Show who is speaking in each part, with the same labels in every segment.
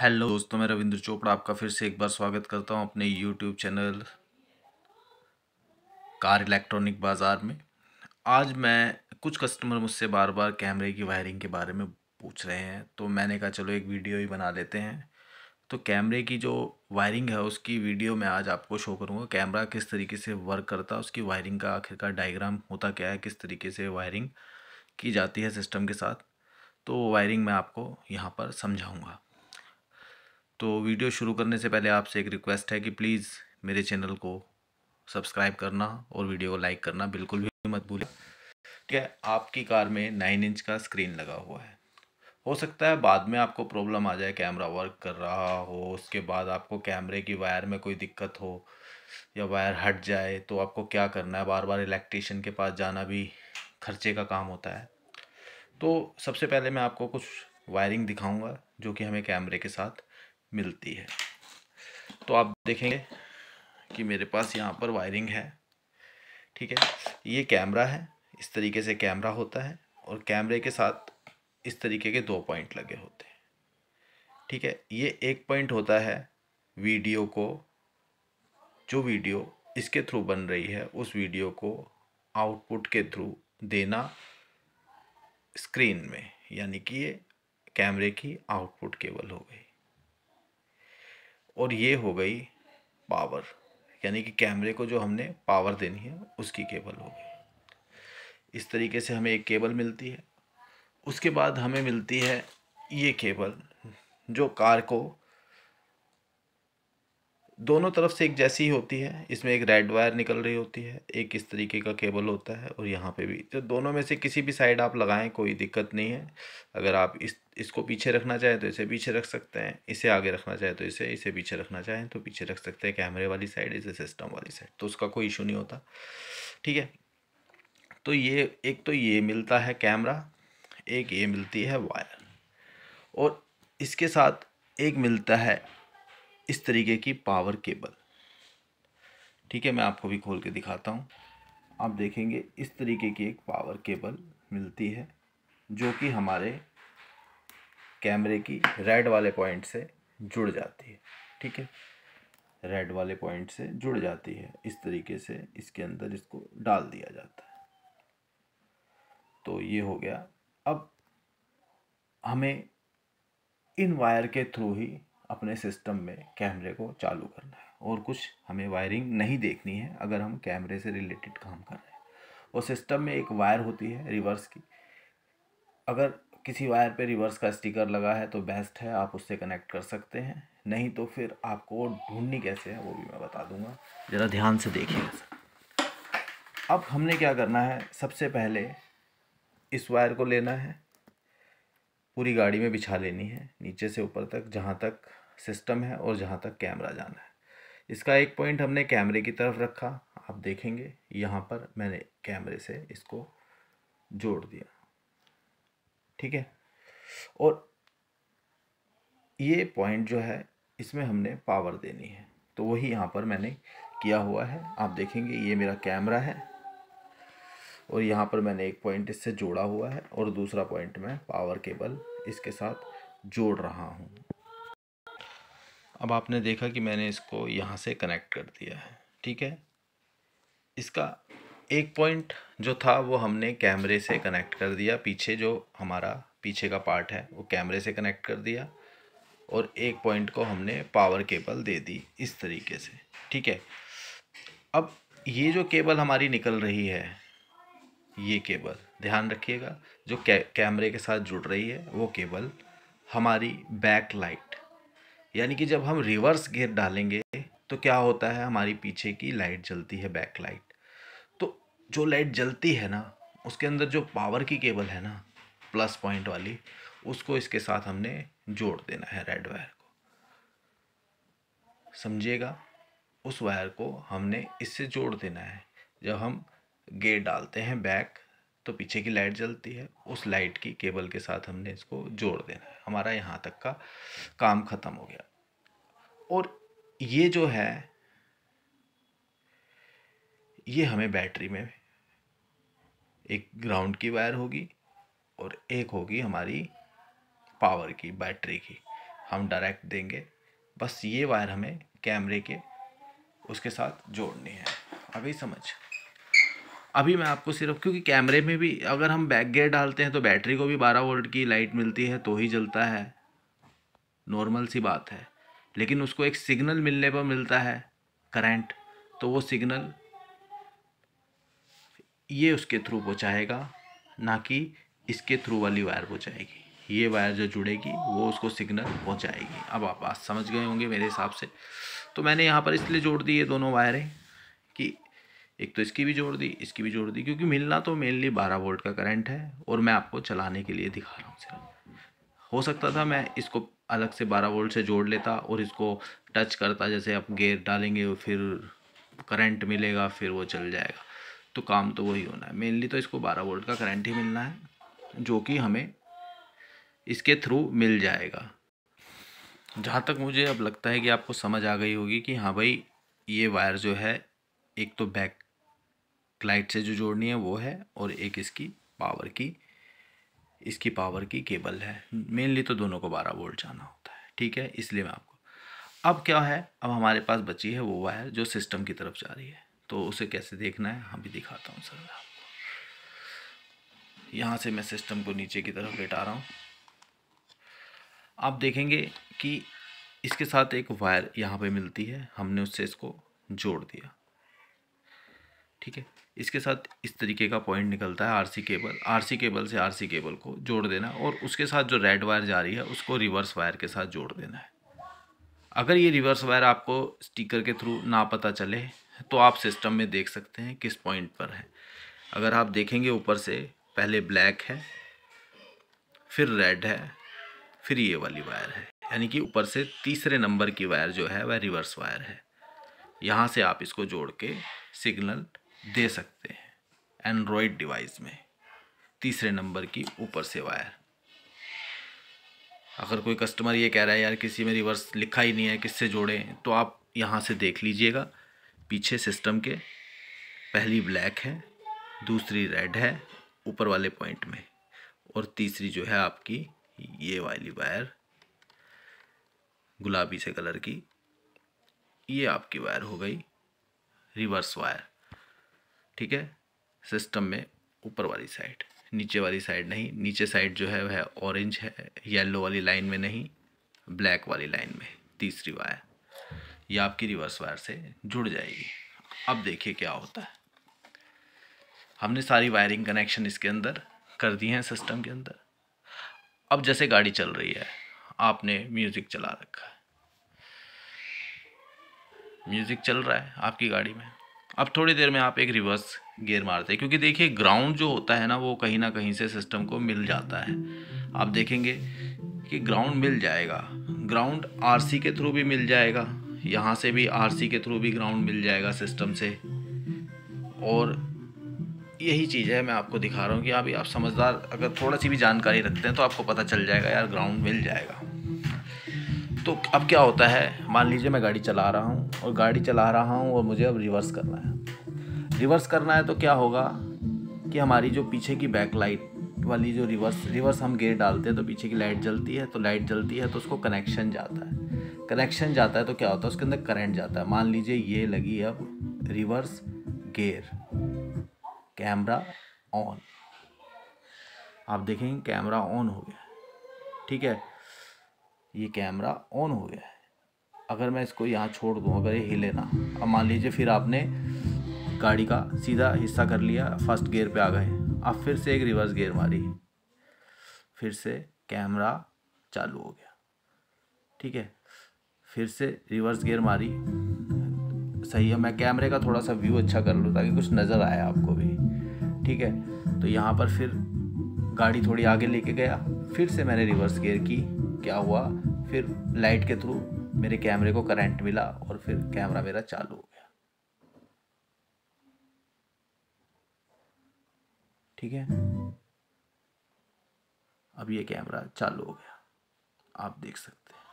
Speaker 1: hello दोस्तों मैं रविंद्र चोपड़ा आपका फिर से एक बार स्वागत करता हूं अपने यूट्यूब चैनल कार इलेक्ट्रॉनिक बाज़ार में आज मैं कुछ कस्टमर मुझसे बार बार कैमरे की वायरिंग के बारे में पूछ रहे हैं तो मैंने कहा चलो एक वीडियो ही बना लेते हैं तो कैमरे की जो वायरिंग है उसकी वीडियो मैं आज आपको शो करूँगा कैमरा किस तरीके से वर्क करता है उसकी वायरिंग का आखिरकार डायग्राम होता क्या है किस तरीके से वायरिंग की जाती है सिस्टम के साथ तो वायरिंग मैं आपको यहाँ पर समझाऊँगा तो वीडियो शुरू करने से पहले आपसे एक रिक्वेस्ट है कि प्लीज़ मेरे चैनल को सब्सक्राइब करना और वीडियो को लाइक करना बिल्कुल भी मत भूलें ठीक है आपकी कार में नाइन इंच का स्क्रीन लगा हुआ है हो सकता है बाद में आपको प्रॉब्लम आ जाए कैमरा वर्क कर रहा हो उसके बाद आपको कैमरे की वायर में कोई दिक्कत हो या वायर हट जाए तो आपको क्या करना है बार बार इलेक्ट्रीशियन के पास जाना भी खर्चे का काम होता है तो सबसे पहले मैं आपको कुछ वायरिंग दिखाऊंगा जो कि हमें कैमरे के साथ मिलती है तो आप देखेंगे कि मेरे पास यहाँ पर वायरिंग है ठीक है ये कैमरा है इस तरीके से कैमरा होता है और कैमरे के साथ इस तरीके के दो पॉइंट लगे होते हैं ठीक है ये एक पॉइंट होता है वीडियो को जो वीडियो इसके थ्रू बन रही है उस वीडियो को आउटपुट के थ्रू देना स्क्रीन में यानी कि ये कैमरे की आउटपुट केबल हो गई और ये हो गई पावर यानी कि कैमरे को जो हमने पावर देनी है उसकी केबल हो गई इस तरीके से हमें एक केबल मिलती है उसके बाद हमें मिलती है ये केबल जो कार को दोनों तरफ से एक जैसी ही होती है इसमें एक रेड वायर निकल रही होती है एक इस तरीके का केबल होता है और यहाँ पे भी तो दोनों में से किसी भी साइड आप लगाएं कोई दिक्कत नहीं है अगर आप इस इसको पीछे रखना चाहें तो इसे पीछे रख सकते हैं इसे आगे रखना चाहें तो इसे इसे पीछे रखना चाहें तो पीछे रख सकते हैं कैमरे वाली साइड इसे सिस्टम वाली साइड तो उसका कोई इशू नहीं होता ठीक है तो ये एक तो ये मिलता है कैमरा एक ये मिलती है वायर और इसके साथ एक मिलता है इस तरीके की पावर केबल ठीक है मैं आपको भी खोल के दिखाता हूँ आप देखेंगे इस तरीके की एक पावर केबल मिलती है जो कि हमारे कैमरे की रेड वाले पॉइंट से जुड़ जाती है ठीक है रेड वाले पॉइंट से जुड़ जाती है इस तरीके से इसके अंदर इसको डाल दिया जाता है तो ये हो गया अब हमें इन वायर के थ्रू ही अपने सिस्टम में कैमरे को चालू करना है और कुछ हमें वायरिंग नहीं देखनी है अगर हम कैमरे से रिलेटेड काम कर रहे हैं और सिस्टम में एक वायर होती है रिवर्स की अगर किसी वायर पे रिवर्स का स्टिकर लगा है तो बेस्ट है आप उससे कनेक्ट कर सकते हैं नहीं तो फिर आपको ढूंढनी कैसे है वो भी मैं बता दूंगा ज़रा ध्यान से देखिएगा अब हमने क्या करना है सबसे पहले इस वायर को लेना है पूरी गाड़ी में बिछा लेनी है नीचे से ऊपर तक जहाँ तक सिस्टम है और जहाँ तक कैमरा जाना है इसका एक पॉइंट हमने कैमरे की तरफ रखा आप देखेंगे यहाँ पर मैंने कैमरे से इसको जोड़ दिया ठीक है और ये पॉइंट जो है इसमें हमने पावर देनी है तो वही यहाँ पर मैंने किया हुआ है आप देखेंगे ये मेरा कैमरा है और यहाँ पर मैंने एक पॉइंट इससे जोड़ा हुआ है और दूसरा पॉइंट मैं पावर केबल इसके साथ जोड़ रहा हूँ अब आपने देखा कि मैंने इसको यहाँ से कनेक्ट कर दिया है ठीक है इसका एक पॉइंट जो था वो हमने कैमरे से कनेक्ट कर दिया पीछे जो हमारा पीछे का पार्ट है वो कैमरे से कनेक्ट कर दिया और एक पॉइंट को हमने पावर केबल दे दी इस तरीके से ठीक है अब ये जो केबल हमारी निकल रही है ये केबल ध्यान रखिएगा जो कै, कैमरे के साथ जुड़ रही है वो केबल हमारी बैक लाइट यानी कि जब हम रिवर्स गियर डालेंगे तो क्या होता है हमारी पीछे की लाइट जलती है बैक लाइट तो जो लाइट जलती है ना उसके अंदर जो पावर की केबल है ना प्लस पॉइंट वाली उसको इसके साथ हमने जोड़ देना है रेड वायर को समझिएगा उस वायर को हमने इससे जोड़ देना है जब हम गेयर डालते हैं बैक तो पीछे की लाइट जलती है उस लाइट की केबल के साथ हमने इसको जोड़ देना है हमारा यहाँ तक का काम ख़त्म हो गया और ये जो है ये हमें बैटरी में एक ग्राउंड की वायर होगी और एक होगी हमारी पावर की बैटरी की हम डायरेक्ट देंगे बस ये वायर हमें कैमरे के उसके साथ जोड़नी है अभी समझ अभी मैं आपको सिर्फ क्योंकि कैमरे में भी अगर हम बैक गेयर डालते हैं तो बैटरी को भी बारह वोल्ट की लाइट मिलती है तो ही जलता है नॉर्मल सी बात है लेकिन उसको एक सिग्नल मिलने पर मिलता है करंट तो वो सिग्नल ये उसके थ्रू पहुँचाएगा ना कि इसके थ्रू वाली वायर पहुँचाएगी ये वायर जो जुड़ेगी वो उसको सिग्नल पहुँचाएगी अब आप बात समझ गए होंगे मेरे हिसाब से तो मैंने यहाँ पर इसलिए जोड़ दी ये दोनों वायरें कि एक तो इसकी भी जोड़ दी इसकी भी जोड़ दी क्योंकि मिलना तो मेनली बारह वोल्ट का करंट है और मैं आपको चलाने के लिए दिखा रहा हूँ सिर्फ हो सकता था मैं इसको अलग से बारह वोल्ट से जोड़ लेता और इसको टच करता जैसे आप गेयर डालेंगे फिर करंट मिलेगा फिर वो चल जाएगा तो काम तो वही होना है मेनली तो इसको बारह वोल्ट का करंट ही मिलना है जो कि हमें इसके थ्रू मिल जाएगा जहाँ तक मुझे अब लगता है कि आपको समझ आ गई होगी कि हाँ भाई ये वायर जो है एक तो बैक लाइट से जो जोड़नी है वो है और एक इसकी पावर की इसकी पावर की केबल है मेनली तो दोनों को बारह वोल्ट जाना होता है ठीक है इसलिए मैं आपको अब क्या है अब हमारे पास बची है वो वायर जो सिस्टम की तरफ जा रही है तो उसे कैसे देखना है हम भी दिखाता हूँ सर मैं आपको यहाँ से मैं सिस्टम को नीचे की तरफ लेटा रहा हूँ आप देखेंगे कि इसके साथ एक वायर यहाँ पे मिलती है हमने उससे इसको जोड़ दिया ठीक है इसके साथ इस तरीके का पॉइंट निकलता है आरसी केबल आरसी केबल से आरसी केबल को जोड़ देना और उसके साथ जो रेड वायर जा रही है उसको रिवर्स वायर के साथ जोड़ देना है अगर ये रिवर्स वायर आपको स्टिकर के थ्रू ना पता चले तो आप सिस्टम में देख सकते हैं किस पॉइंट पर है अगर आप देखेंगे ऊपर से पहले ब्लैक है फिर रेड है फिर ये वाली वायर है यानी कि ऊपर से तीसरे नंबर की वायर जो है वह रिवर्स वायर है यहाँ से आप इसको जोड़ के सिग्नल दे सकते हैं एंड्रॉयड डिवाइस में तीसरे नंबर की ऊपर से वायर अगर कोई कस्टमर ये कह रहा है यार किसी में रिवर्स लिखा ही नहीं है किससे जोड़ें तो आप यहाँ से देख लीजिएगा पीछे सिस्टम के पहली ब्लैक है दूसरी रेड है ऊपर वाले पॉइंट में और तीसरी जो है आपकी ये वाली वायर गुलाबी से कलर की ये आपकी वायर हो गई रिवर्स वायर ठीक है सिस्टम में ऊपर वाली साइड नीचे वाली साइड नहीं नीचे साइड जो है वह ऑरेंज है येलो वाली लाइन में नहीं ब्लैक वाली लाइन में तीसरी वायर ये आपकी रिवर्स वायर से जुड़ जाएगी अब देखिए क्या होता है हमने सारी वायरिंग कनेक्शन इसके अंदर कर दिए हैं सिस्टम के अंदर अब जैसे गाड़ी चल रही है आपने म्यूज़िक चला रखा है म्यूज़िक चल रहा है आपकी गाड़ी में अब थोड़ी देर में आप एक रिवर्स गियर मारते हैं क्योंकि देखिए ग्राउंड जो होता है ना वो कहीं ना कहीं से सिस्टम को मिल जाता है आप देखेंगे कि ग्राउंड मिल जाएगा ग्राउंड आर के थ्रू भी मिल जाएगा यहाँ से भी आर के थ्रू भी ग्राउंड मिल जाएगा सिस्टम से और यही चीज़ है मैं आपको दिखा रहा हूँ कि आप आप समझदार अगर थोड़ा सी भी जानकारी रखते हैं तो आपको पता चल जाएगा यार ग्राउंड मिल जाएगा तो अब क्या होता है मान लीजिए मैं गाड़ी चला रहा हूँ और गाड़ी चला रहा हूँ और मुझे अब रिवर्स करना है रिवर्स करना है तो क्या होगा कि हमारी जो पीछे की बैक लाइट वाली जो रिवर्स रिवर्स हम गेयर डालते हैं तो पीछे की लाइट जलती है तो लाइट जलती है तो उसको कनेक्शन जाता है कनेक्शन जाता है तो क्या होता है उसके अंदर करंट जाता है मान लीजिए ये लगी अब रिवर्स गेयर कैमरा ऑन आप देखेंगे कैमरा ऑन हो गया ठीक है ये कैमरा ऑन हो गया है अगर मैं इसको यहाँ छोड़ दूँ अगर ये हिले ना अब मान लीजिए फिर आपने गाड़ी का सीधा हिस्सा कर लिया फर्स्ट गियर पे आ गए अब फिर से एक रिवर्स गियर मारी फिर से कैमरा चालू हो गया ठीक है फिर से रिवर्स गियर मारी सही है मैं कैमरे का थोड़ा सा व्यू अच्छा कर लूँ ताकि कुछ नज़र आए आपको भी ठीक है तो यहाँ पर फिर गाड़ी थोड़ी आगे लेके गया फिर से मैंने रिवर्स गियर की क्या हुआ फिर लाइट के थ्रू मेरे कैमरे को करंट मिला और फिर कैमरा मेरा चालू हो गया ठीक है अब ये कैमरा चालू हो गया आप देख सकते हैं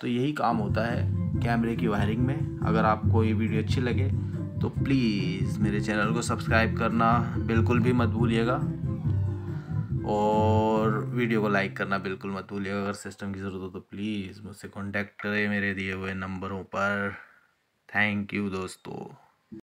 Speaker 1: तो यही काम होता है कैमरे की वायरिंग में अगर आपको ये वीडियो अच्छी लगे तो प्लीज़ मेरे चैनल को सब्सक्राइब करना बिल्कुल भी मत भूलिएगा और वीडियो को लाइक करना बिल्कुल मत भूलिएगा अगर सिस्टम की ज़रूरत हो तो प्लीज़ मुझसे कांटेक्ट करें मेरे दिए हुए नंबरों पर थैंक यू दोस्तों